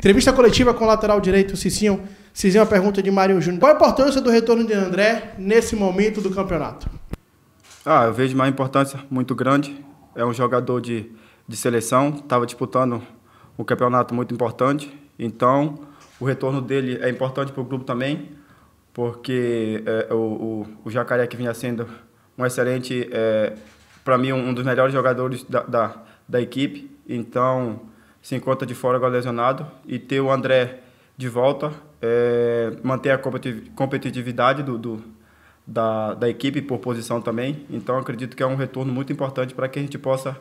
Entrevista coletiva com o lateral direito, Cicinho. Cicinho, a pergunta de Mário Júnior. Qual a importância do retorno de André nesse momento do campeonato? Ah, eu vejo uma importância muito grande. É um jogador de, de seleção, estava disputando um campeonato muito importante. Então, o retorno dele é importante para o clube também, porque é, o, o, o, Jacaré que vinha sendo um excelente, é, para mim, um, dos melhores jogadores da, da, da equipe. Então, se encontra de fora agora lesionado, e ter o André de volta, é, manter a competitividade do, do, da, da equipe por posição também. Então, acredito que é um retorno muito importante para que a gente possa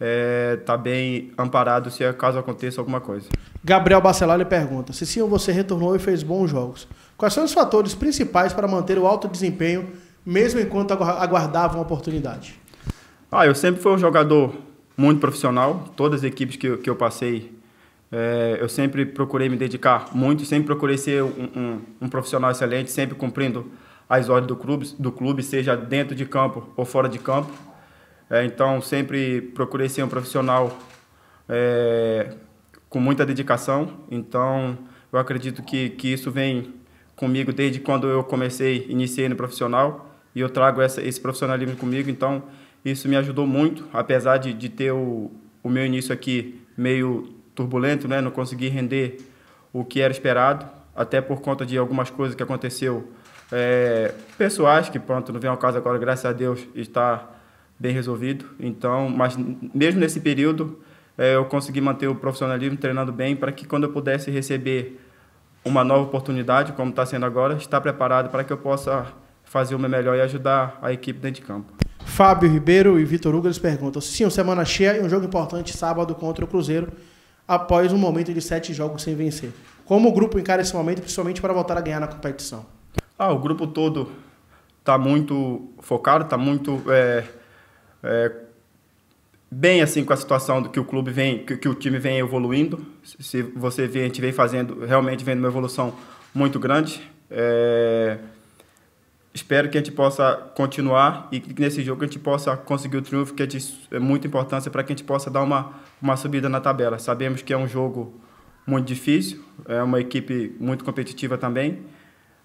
é, tá bem amparado se é, caso aconteça alguma coisa. Gabriel Bacelar lhe pergunta: se sim, você retornou e fez bons jogos. Quais são os fatores principais para manter o alto desempenho, mesmo enquanto aguardava uma oportunidade? Ah, eu sempre fui um jogador muito profissional. Todas as equipes que, eu, que eu passei, é, eu sempre procurei me dedicar muito, sempre procurei ser um, um, um profissional excelente, sempre cumprindo as ordens do clube, do clube, seja dentro de campo ou fora de campo. É, então, sempre procurei ser um profissional é, com muita dedicação. Então, eu acredito que, que isso vem comigo desde quando eu comecei, iniciei no profissional e eu trago essa, esse profissionalismo comigo. Então, isso me ajudou muito, apesar de, de ter o, o meu início aqui meio turbulento, né? Não consegui render o que era esperado, até por conta de algumas coisas que aconteceu é, pessoais, que pronto, não vem ao caso agora, graças a Deus, está bem resolvido. Então, mas mesmo nesse período, é, eu consegui manter o profissionalismo treinando bem para que quando eu pudesse receber uma nova oportunidade, como está sendo agora, estar preparado para que eu possa fazer o meu melhor e ajudar a equipe dentro de campo. Fábio Ribeiro e Vitor eles perguntam: sim, semana cheia e um jogo importante sábado contra o Cruzeiro, após um momento de sete jogos sem vencer. Como o grupo encara esse momento, principalmente para voltar a ganhar na competição? Ah, o grupo todo está muito focado, está muito é, é, bem assim com a situação do que o clube vem, que, que o time vem evoluindo. Se você vê, a gente vem fazendo, realmente vendo uma evolução muito grande. É, espero que a gente possa continuar e que nesse jogo a gente possa conseguir o triunfo, que é de muita importância para que a gente possa dar uma, uma subida na tabela. Sabemos que é um jogo muito difícil, é uma equipe muito competitiva também,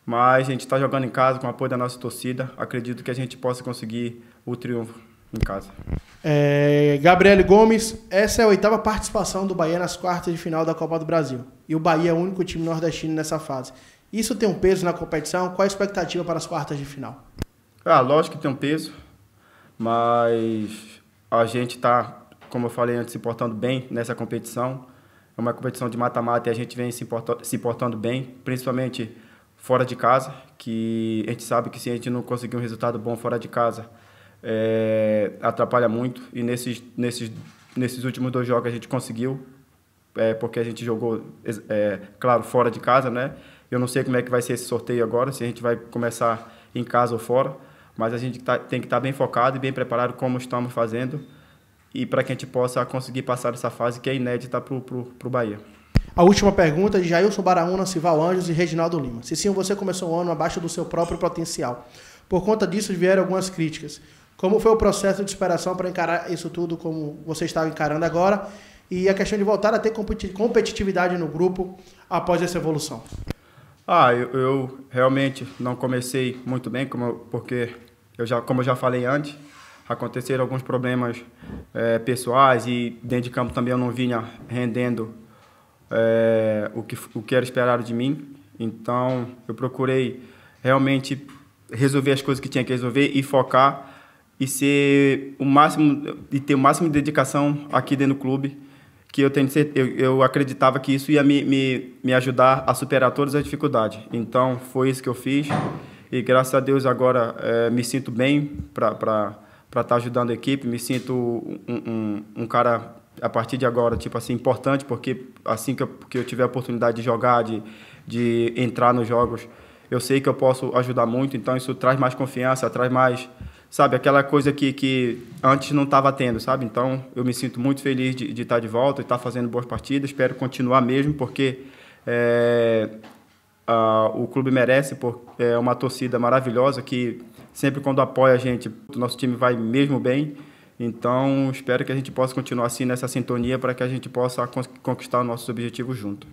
mas a gente está jogando em casa com o apoio da nossa torcida. Acredito que a gente possa conseguir o triunfo em casa. É, Gabriel Gomes, essa é a oitava participação do Bahia nas quartas de final da Copa do Brasil. E o Bahia é o único time nordestino nessa fase. Isso tem um peso na competição? Qual a expectativa para as quartas de final? Ah, lógico que tem um peso, mas a gente está, como eu falei antes, se portando bem nessa competição. É uma competição de mata-mata e a gente vem se, portando, se portando bem, principalmente fora de casa, que a gente sabe que se a gente não conseguir um resultado bom fora de casa, é, atrapalha muito. E nesses, nesses, nesses últimos dois jogos a gente conseguiu, é, porque a gente jogou, é, claro, fora de casa, né? Eu não sei como é que vai ser esse sorteio agora, se a gente vai começar em casa ou fora, mas a gente tá, tem que estar tá bem focado e bem preparado como estamos fazendo e para que a gente possa conseguir passar essa fase que é inédita para o Bahia. A última pergunta é de Jailson Baraúna, Sival Anjos e Reginaldo Lima. Se sim, você começou o um ano abaixo do seu próprio potencial. Por conta disso, vieram algumas críticas. Como foi o processo de superação para encarar isso tudo como você estava encarando agora? E a questão de voltar a ter competitividade no grupo após essa evolução? Ah, eu, eu realmente não comecei muito bem, como, porque eu já, como eu já falei antes, aconteceram alguns problemas é, pessoais e dentro de campo também eu não vinha rendendo é, o, que, o que era esperado de mim. Então eu procurei realmente resolver as coisas que tinha que resolver e focar e ser o máximo e ter o máximo de dedicação aqui dentro do clube que eu tenho eu, eu acreditava que isso ia me, me, me ajudar a superar todas as dificuldades. Então foi isso que eu fiz e graças a Deus agora é, me sinto bem para estar tá ajudando a equipe, me sinto um, um, um, cara a partir de agora tipo assim importante porque assim que eu, que eu tiver a oportunidade de jogar, de, de entrar nos jogos, eu sei que eu posso ajudar muito. Então isso traz mais confiança, traz mais sabe, aquela coisa que, que antes não estava tendo, sabe? Então, eu me sinto muito feliz de, de estar tá de volta e estar tá fazendo boas partidas. Espero continuar mesmo, porque é, a, o clube merece, por, é uma torcida maravilhosa que sempre quando apoia a gente, o nosso time vai mesmo bem. Então, espero que a gente possa continuar assim nessa sintonia para que a gente possa conquistar nossos objetivos junto.